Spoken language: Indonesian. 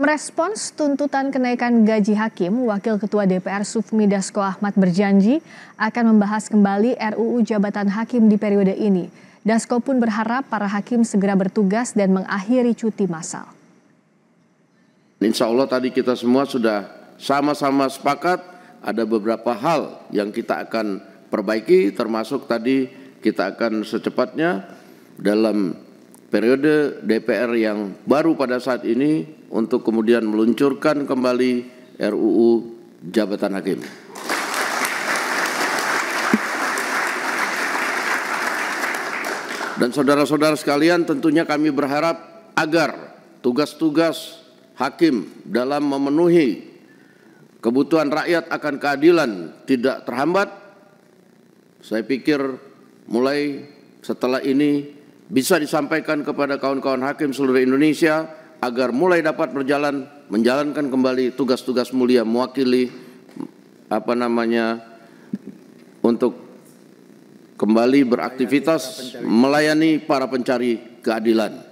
Merespons tuntutan kenaikan gaji hakim, Wakil Ketua DPR Sufmi Dasko Ahmad berjanji akan membahas kembali RUU jabatan hakim di periode ini. Dasko pun berharap para hakim segera bertugas dan mengakhiri cuti massal. Insya Allah tadi kita semua sudah sama-sama sepakat ada beberapa hal yang kita akan perbaiki termasuk tadi kita akan secepatnya dalam periode DPR yang baru pada saat ini untuk kemudian meluncurkan kembali RUU jabatan hakim. Dan saudara-saudara sekalian tentunya kami berharap agar tugas-tugas hakim dalam memenuhi kebutuhan rakyat akan keadilan tidak terhambat. Saya pikir mulai setelah ini bisa disampaikan kepada kawan-kawan hakim seluruh Indonesia agar mulai dapat berjalan menjalankan kembali tugas-tugas mulia mewakili apa namanya untuk kembali beraktivitas melayani para pencari keadilan.